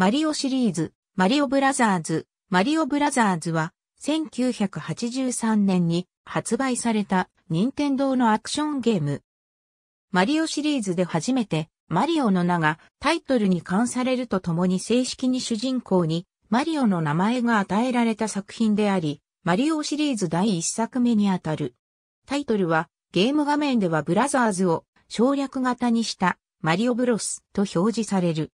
マリオシリーズ、マリオブラザーズ、マリオブラザーズは、1983年に発売された任天堂のアクションゲーム。マリオシリーズで初めて、マリオの名がタイトルに冠されるとともに正式に主人公にマリオの名前が与えられた作品であり、マリオシリーズ第1作目にあたる。タイトルは、ゲーム画面ではブラザーズを省略型にしたマリオブロスと表示される。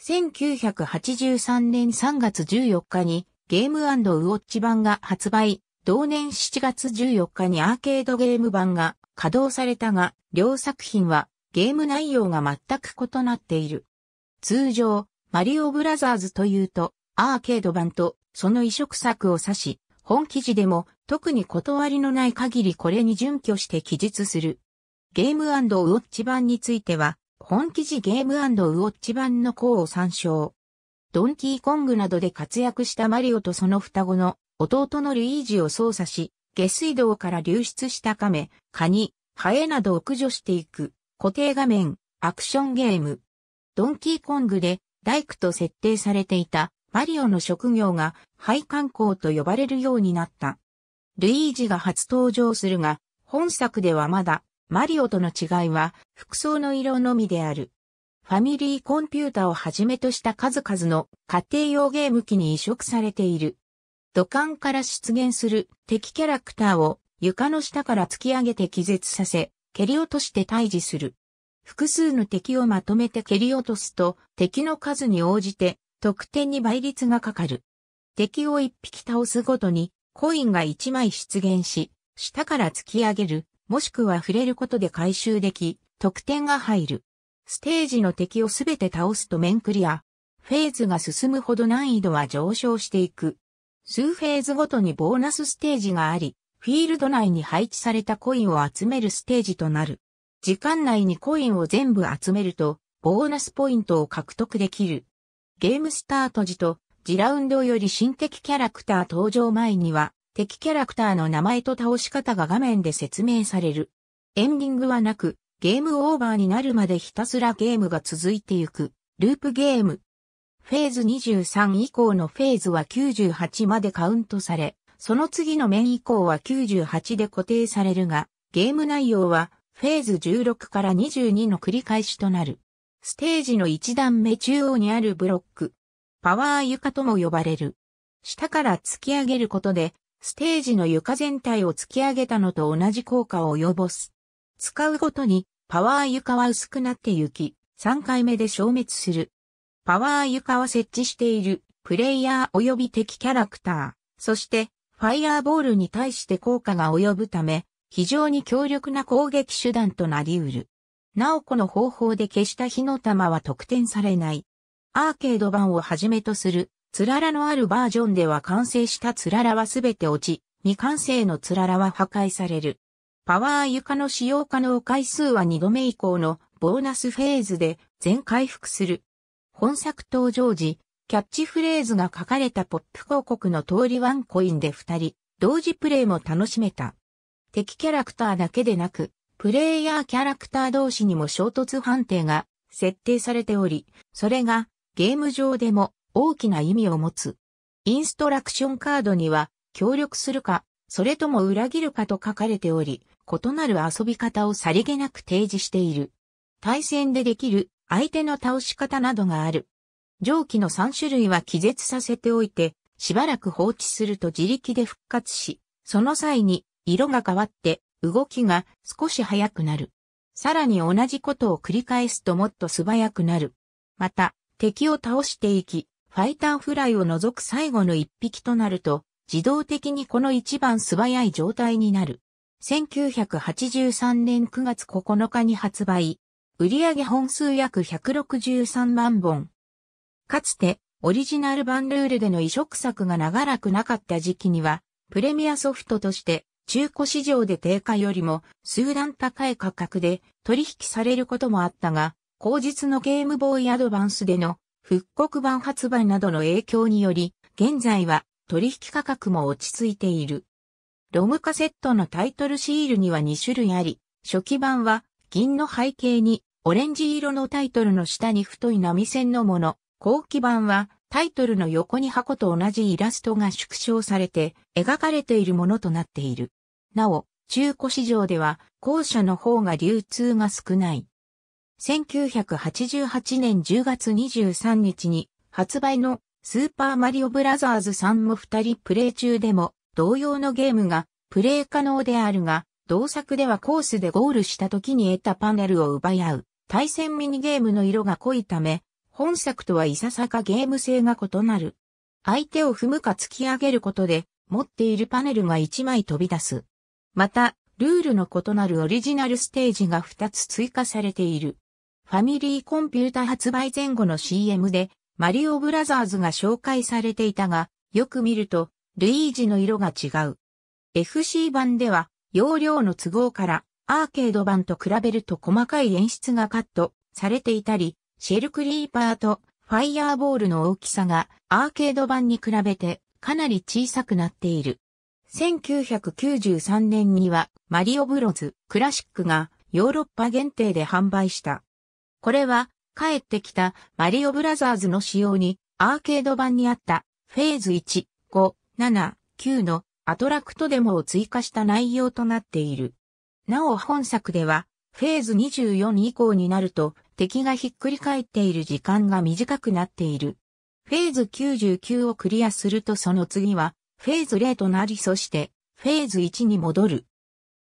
1983年3月14日にゲームウォッチ版が発売、同年7月14日にアーケードゲーム版が稼働されたが、両作品はゲーム内容が全く異なっている。通常、マリオブラザーズというと、アーケード版とその移植作を指し、本記事でも特に断りのない限りこれに準拠して記述する。ゲームウォッチ版については、本記事ゲームウォッチ版の項を参照。ドンキーコングなどで活躍したマリオとその双子の弟のルイージを操作し、下水道から流出した亀、カニ、ハエなどを駆除していく固定画面アクションゲーム。ドンキーコングで大工と設定されていたマリオの職業が配管工と呼ばれるようになった。ルイージが初登場するが、本作ではまだマリオとの違いは服装の色のみである。ファミリーコンピュータをはじめとした数々の家庭用ゲーム機に移植されている。土管から出現する敵キャラクターを床の下から突き上げて気絶させ、蹴り落として退治する。複数の敵をまとめて蹴り落とすと、敵の数に応じて得点に倍率がかかる。敵を一匹倒すごとにコインが一枚出現し、下から突き上げるもしくは触れることで回収でき、得点が入る。ステージの敵をすべて倒すと面クリア。フェーズが進むほど難易度は上昇していく。数フェーズごとにボーナスステージがあり、フィールド内に配置されたコインを集めるステージとなる。時間内にコインを全部集めると、ボーナスポイントを獲得できる。ゲームスタート時と、次ラウンドより新敵キャラクター登場前には、敵キャラクターの名前と倒し方が画面で説明される。エンディングはなく、ゲームオーバーになるまでひたすらゲームが続いていく、ループゲーム。フェーズ23以降のフェーズは98までカウントされ、その次の面以降は98で固定されるが、ゲーム内容はフェーズ16から22の繰り返しとなる。ステージの1段目中央にあるブロック。パワー床とも呼ばれる。下から突き上げることでステージの床全体を突き上げたのと同じ効果を及ぼす。使うごとにパワー床は薄くなってゆき、3回目で消滅する。パワー床は設置しているプレイヤー及び敵キャラクター、そしてファイアーボールに対して効果が及ぶため、非常に強力な攻撃手段となり得る。なおこの方法で消した火の玉は得点されない。アーケード版をはじめとするつららのあるバージョンでは完成したつららはすべて落ち、未完成のつららは破壊される。パワー床の使用可能回数は2度目以降のボーナスフェーズで全回復する。本作登場時、キャッチフレーズが書かれたポップ広告の通りワンコインで2人、同時プレイも楽しめた。敵キャラクターだけでなく、プレイヤーキャラクター同士にも衝突判定が設定されており、それがゲーム上でも大きな意味を持つ。インストラクションカードには、協力するか、それとも裏切るかと書かれており、異なる遊び方をさりげなく提示している。対戦でできる相手の倒し方などがある。上記の3種類は気絶させておいて、しばらく放置すると自力で復活し、その際に色が変わって動きが少し速くなる。さらに同じことを繰り返すともっと素早くなる。また、敵を倒していき、ファイターフライを除く最後の一匹となると、自動的にこの一番素早い状態になる。1983年9月9日に発売。売上本数約163万本。かつて、オリジナル版ルールでの移植作が長らくなかった時期には、プレミアソフトとして、中古市場で定価よりも数段高い価格で取引されることもあったが、後日のゲームボーイアドバンスでの復刻版発売などの影響により、現在は取引価格も落ち着いている。ロムカセットのタイトルシールには2種類あり、初期版は銀の背景にオレンジ色のタイトルの下に太い波線のもの、後期版はタイトルの横に箱と同じイラストが縮小されて描かれているものとなっている。なお、中古市場では後者の方が流通が少ない。1988年10月23日に発売のスーパーマリオブラザーズ3も2人プレイ中でも同様のゲームがプレイ可能であるが、同作ではコースでゴールした時に得たパネルを奪い合う対戦ミニゲームの色が濃いため、本作とはいささかゲーム性が異なる。相手を踏むか突き上げることで持っているパネルが1枚飛び出す。また、ルールの異なるオリジナルステージが2つ追加されている。ファミリーコンピュータ発売前後の CM で、マリオブラザーズが紹介されていたが、よく見ると、ルイージの色が違う。FC 版では、容量の都合から、アーケード版と比べると細かい演出がカットされていたり、シェルクリーパーとファイヤーボールの大きさがアーケード版に比べてかなり小さくなっている。1993年にはマリオブロズクラシックがヨーロッパ限定で販売した。これは、帰ってきたマリオブラザーズの仕様にアーケード版にあったフェーズ1、5、7、9のアトラクトデモを追加した内容となっている。なお本作ではフェーズ24以降になると敵がひっくり返っている時間が短くなっている。フェーズ99をクリアするとその次はフェーズ0となりそしてフェーズ1に戻る。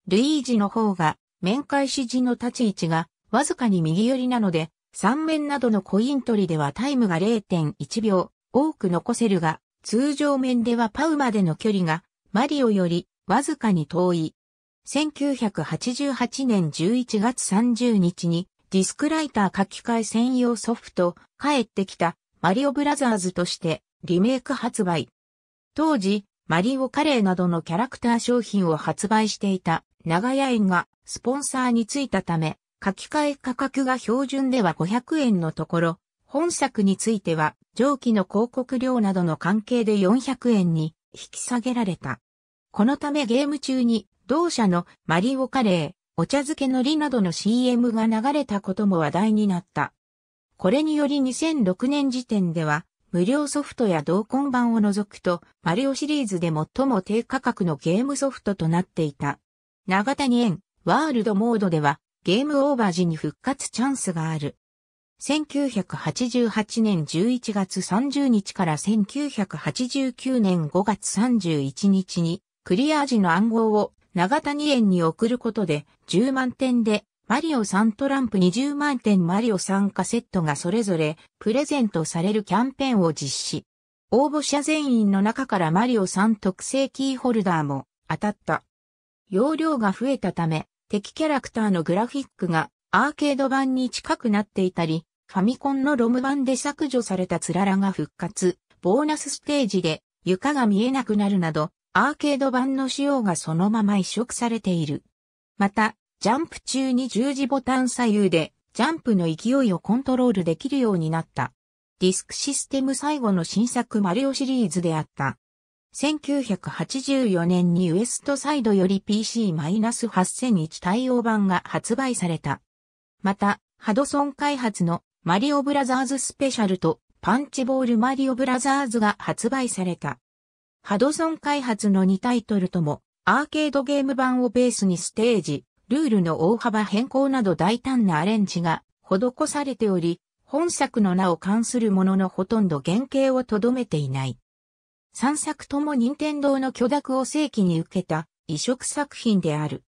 ルイージの方が面会指示の立ち位置がわずかに右寄りなので、3面などのコイン取りではタイムが0.1秒多く残せるが、通常面ではパウまでの距離がマリオよりわずかに遠い。1988年11月30日にディスクライター書き換え専用ソフト、帰ってきたマリオブラザーズとしてリメイク発売。当時、マリオカレーなどのキャラクター商品を発売していた長屋園がスポンサーについたため、書き換え価格が標準では500円のところ、本作については上記の広告料などの関係で400円に引き下げられた。このためゲーム中に同社のマリオカレー、お茶漬けのりなどの CM が流れたことも話題になった。これにより2006年時点では、無料ソフトや同梱版を除くと、マリオシリーズで最も低価格のゲームソフトとなっていた。長谷園、ワールドモードでは、ゲームオーバー時に復活チャンスがある。1988年11月30日から1989年5月31日にクリア時の暗号を長谷園に送ることで10万点でマリオ3トランプ20万点マリオ3カセットがそれぞれプレゼントされるキャンペーンを実施。応募者全員の中からマリオ3特製キーホルダーも当たった。容量が増えたため敵キャラクターのグラフィックがアーケード版に近くなっていたり、ファミコンのロム版で削除されたつららが復活、ボーナスステージで床が見えなくなるなど、アーケード版の仕様がそのまま移植されている。また、ジャンプ中に十字ボタン左右で、ジャンプの勢いをコントロールできるようになった。ディスクシステム最後の新作マリオシリーズであった。1984年にウエストサイドより PC-8001 対応版が発売された。また、ハドソン開発のマリオブラザーズスペシャルとパンチボールマリオブラザーズが発売された。ハドソン開発の2タイトルともアーケードゲーム版をベースにステージ、ルールの大幅変更など大胆なアレンジが施されており、本作の名を冠するもののほとんど原型をとどめていない。3作とも任天堂の許諾を正規に受けた移植作品である。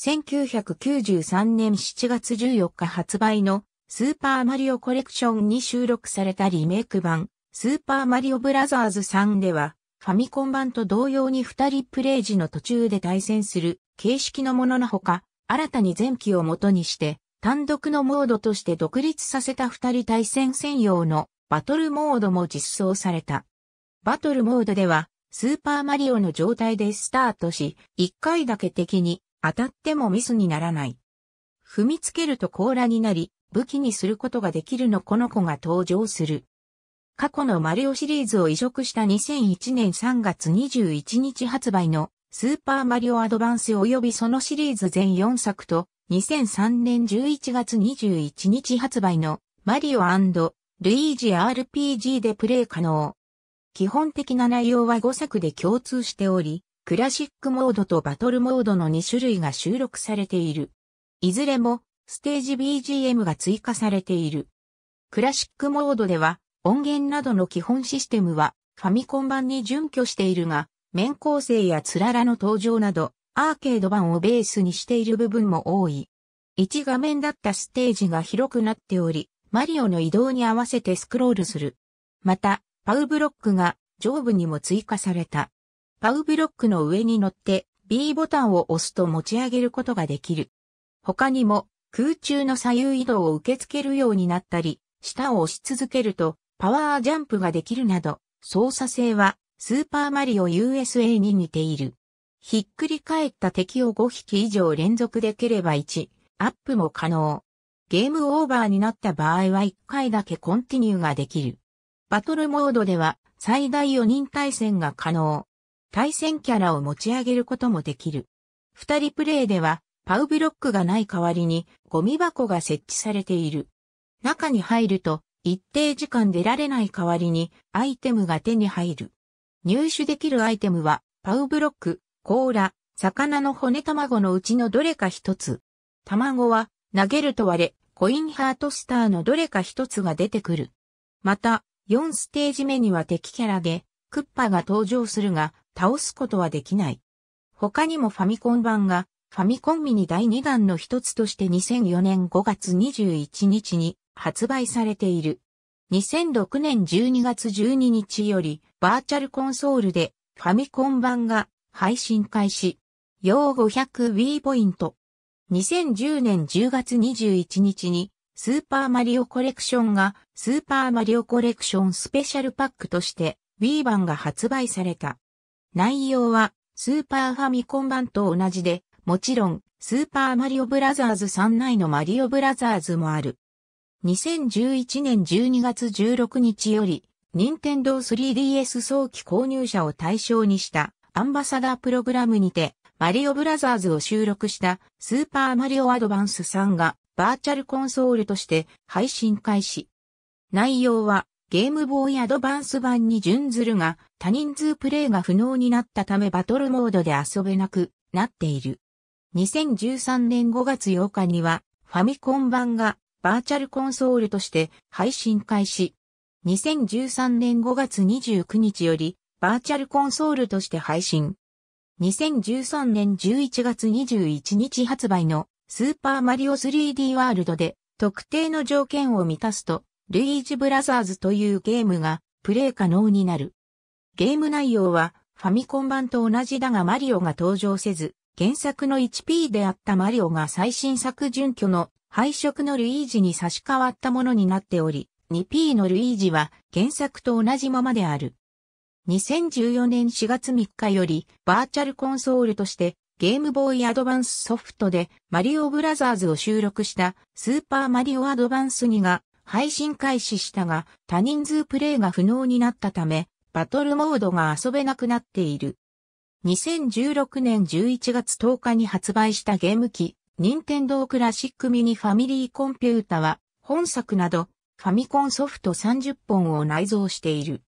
1993年7月14日発売のスーパーマリオコレクションに収録されたリメイク版スーパーマリオブラザーズ3ではファミコン版と同様に2人プレイ時の途中で対戦する形式のもののほか新たに前期を元にして単独のモードとして独立させた二人対戦専用のバトルモードも実装された。バトルモードでは、スーパーマリオの状態でスタートし、一回だけ敵に当たってもミスにならない。踏みつけると甲羅になり、武器にすることができるのこの子が登場する。過去のマリオシリーズを移植した2001年3月21日発売のスーパーマリオアドバンス及びそのシリーズ全4作と2003年11月21日発売のマリオルイージ RPG でプレイ可能。基本的な内容は5作で共通しており、クラシックモードとバトルモードの2種類が収録されている。いずれもステージ BGM が追加されている。クラシックモードでは音源などの基本システムはファミコン版に準拠しているが、面構成やつららの登場などアーケード版をベースにしている部分も多い。1画面だったステージが広くなっており、マリオの移動に合わせてスクロールする。また、パウブロックが上部にも追加された。パウブロックの上に乗って B ボタンを押すと持ち上げることができる。他にも空中の左右移動を受け付けるようになったり、下を押し続けるとパワージャンプができるなど、操作性はスーパーマリオ USA に似ている。ひっくり返った敵を5匹以上連続で蹴れば1、アップも可能。ゲームオーバーになった場合は1回だけコンティニューができる。バトルモードでは最大4人対戦が可能。対戦キャラを持ち上げることもできる。2人プレイではパウブロックがない代わりにゴミ箱が設置されている。中に入ると一定時間出られない代わりにアイテムが手に入る。入手できるアイテムはパウブロック、甲羅、魚の骨卵のうちのどれか一つ。卵は投げると割れ、コインハートスターのどれか一つが出てくる。また、4ステージ目には敵キャラで、クッパが登場するが、倒すことはできない。他にもファミコン版が、ファミコンミニ第2弾の一つとして2004年5月21日に発売されている。2006年12月12日より、バーチャルコンソールで、ファミコン版が配信開始。用1 0 0 b ポイント。2010年10月21日に、スーパーマリオコレクションが、スーパーマリオコレクションスペシャルパックとして、w B 版が発売された。内容は、スーパーファミコン版と同じで、もちろん、スーパーマリオブラザーズ3内のマリオブラザーズもある。2011年12月16日より、任天堂 3DS 早期購入者を対象にしたアンバサダープログラムにて、マリオブラザーズを収録したスーパーマリオアドバンス3がバーチャルコンソールとして配信開始。内容はゲームボーイアドバンス版に準ずるが多人数プレイが不能になったためバトルモードで遊べなくなっている。2013年5月8日にはファミコン版がバーチャルコンソールとして配信開始。2013年5月29日よりバーチャルコンソールとして配信。2013年11月21日発売のスーパーマリオ 3D ワールドで特定の条件を満たすと、ルイージブラザーズというゲームがプレイ可能になる。ゲーム内容はファミコン版と同じだがマリオが登場せず、原作の 1P であったマリオが最新作準拠の配色のルイージに差し替わったものになっており、2P のルイージは原作と同じままである。2014年4月3日よりバーチャルコンソールとしてゲームボーイアドバンスソフトでマリオブラザーズを収録したスーパーマリオアドバンス2が配信開始したが多人数プレイが不能になったためバトルモードが遊べなくなっている。2016年11月10日に発売したゲーム機、任天堂クラシックミニファミリーコンピュータは、本作など、ファミコンソフト30本を内蔵している。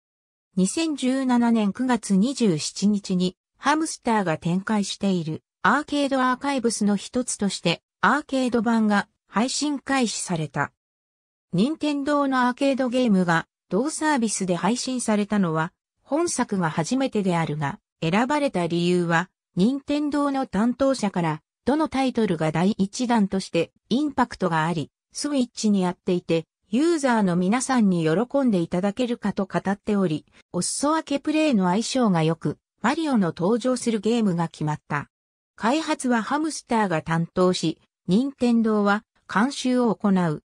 2017年9月27日にハムスターが展開しているアーケードアーカイブスの一つとしてアーケード版が配信開始された。任天堂のアーケードゲームが同サービスで配信されたのは本作が初めてであるが選ばれた理由は任天堂の担当者からどのタイトルが第一弾としてインパクトがありスイッチにやっていてユーザーの皆さんに喜んでいただけるかと語っており、お裾分けプレイの相性が良く、マリオの登場するゲームが決まった。開発はハムスターが担当し、任天堂は監修を行う。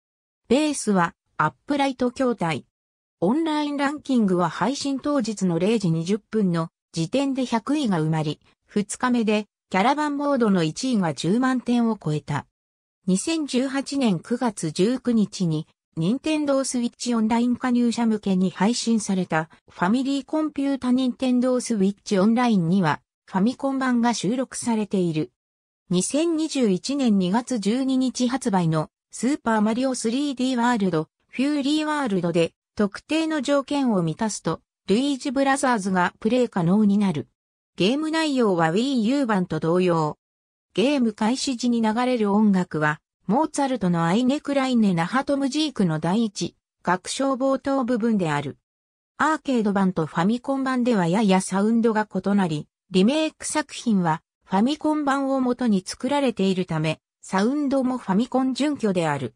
ベースはアップライト筐体。オンラインランキングは配信当日の0時20分の時点で100位が埋まり、2日目でキャラバンモードの1位が10万点を超えた。2018年9月19日に任天堂スイッチオンライン加入者向けに配信されたファミリーコンピュータ任天堂スイッチオンラインにはファミコン版が収録されている。2021年2月12日発売のスーパーマリオ 3D ワールド、フューリーワールドで特定の条件を満たすと、ルイージブラザーズがプレイ可能になる。ゲーム内容は Wii U 版と同様。ゲーム開始時に流れる音楽はモーツァルトのアイネクライネ・ナハトムジークの第一、楽章冒頭部分である。アーケード版とファミコン版ではややサウンドが異なり、リメイク作品はファミコン版をもとに作られているため、サウンドもファミコン準拠である。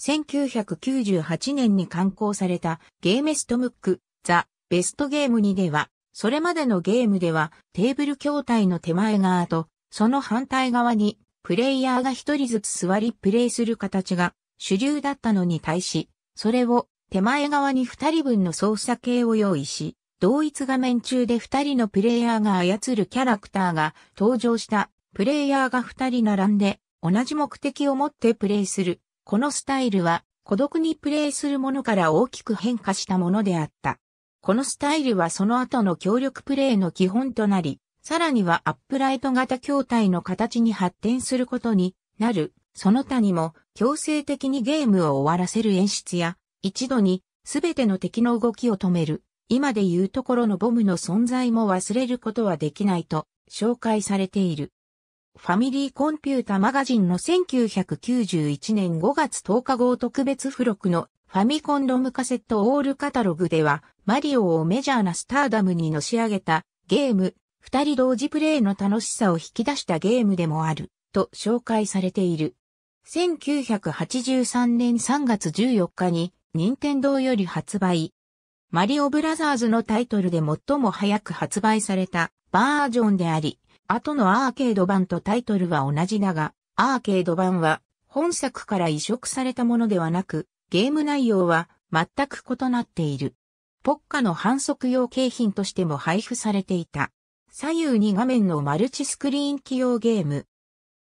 1998年に刊行されたゲームストムック、ザ・ベストゲームにでは、それまでのゲームではテーブル筐体の手前側と、その反対側にプレイヤーが一人ずつ座りプレイする形が主流だったのに対し、それを手前側に二人分の操作系を用意し、同一画面中で二人のプレイヤーが操るキャラクターが登場したプレイヤーが二人並んで同じ目的を持ってプレイする。このスタイルは孤独にプレイするものから大きく変化したものであった。このスタイルはその後の協力プレイの基本となり、さらにはアップライト型筐体の形に発展することになる、その他にも強制的にゲームを終わらせる演出や、一度にすべての敵の動きを止める、今でいうところのボムの存在も忘れることはできないと紹介されている。ファミリーコンピュータマガジンの1991年5月10日号特別付録のファミコンロムカセットオールカタログでは、マリオをメジャーなスターダムにのし上げたゲーム、二人同時プレイの楽しさを引き出したゲームでもある、と紹介されている。1983年3月14日に、任天堂より発売。マリオブラザーズのタイトルで最も早く発売されたバージョンであり、後のアーケード版とタイトルは同じだが、アーケード版は本作から移植されたものではなく、ゲーム内容は全く異なっている。ポッカの反則用景品としても配布されていた。左右に画面のマルチスクリーン起用ゲーム。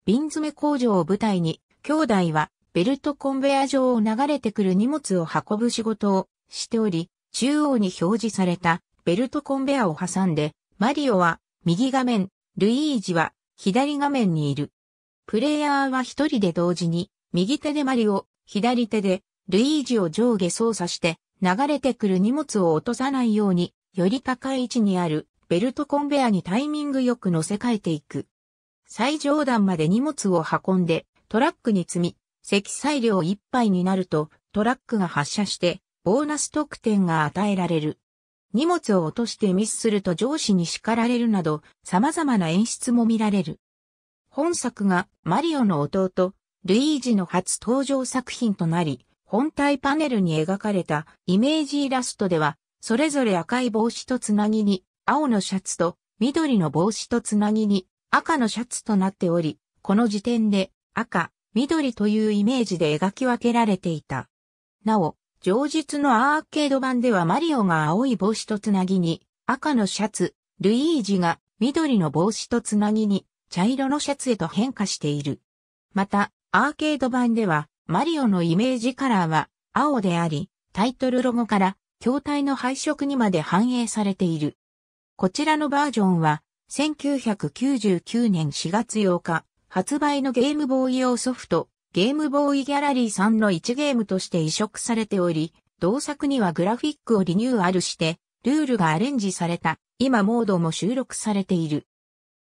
瓶詰め工場を舞台に、兄弟はベルトコンベヤ上を流れてくる荷物を運ぶ仕事をしており、中央に表示されたベルトコンベヤを挟んで、マリオは右画面、ルイージは左画面にいる。プレイヤーは一人で同時に、右手でマリオ、左手でルイージを上下操作して、流れてくる荷物を落とさないように、より高い位置にあるベルトコンベアにタイミングよく乗せ替えていく。最上段まで荷物を運んで、トラックに積み、積載量いっぱいになると、トラックが発射して、ボーナス特典が与えられる。荷物を落としてミスすると上司に叱られるなど、様々な演出も見られる。本作がマリオの弟、ルイージの初登場作品となり、本体パネルに描かれたイメージイラストでは、それぞれ赤い帽子とつなぎに青のシャツと緑の帽子とつなぎに赤のシャツとなっており、この時点で赤、緑というイメージで描き分けられていた。なお、上述のアーケード版ではマリオが青い帽子とつなぎに赤のシャツ、ルイージが緑の帽子とつなぎに茶色のシャツへと変化している。また、アーケード版ではマリオのイメージカラーは青であり、タイトルロゴから筐体の配色にまで反映されている。こちらのバージョンは、1999年4月8日、発売のゲームボーイ用ソフト、ゲームボーイギャラリーさんの1ゲームとして移植されており、同作にはグラフィックをリニューアルして、ルールがアレンジされた、今モードも収録されている。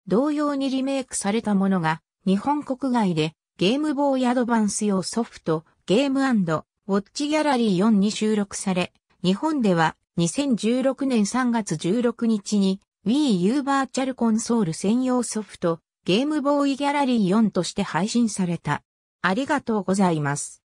同様にリメイクされたものが、日本国外で、ゲームボーイアドバンス用ソフト、ゲームウォッチギャラリー4に収録され、日本では2016年3月16日に Wii U バーチャルコンソール専用ソフトゲームボーイギャラリー4として配信された。ありがとうございます。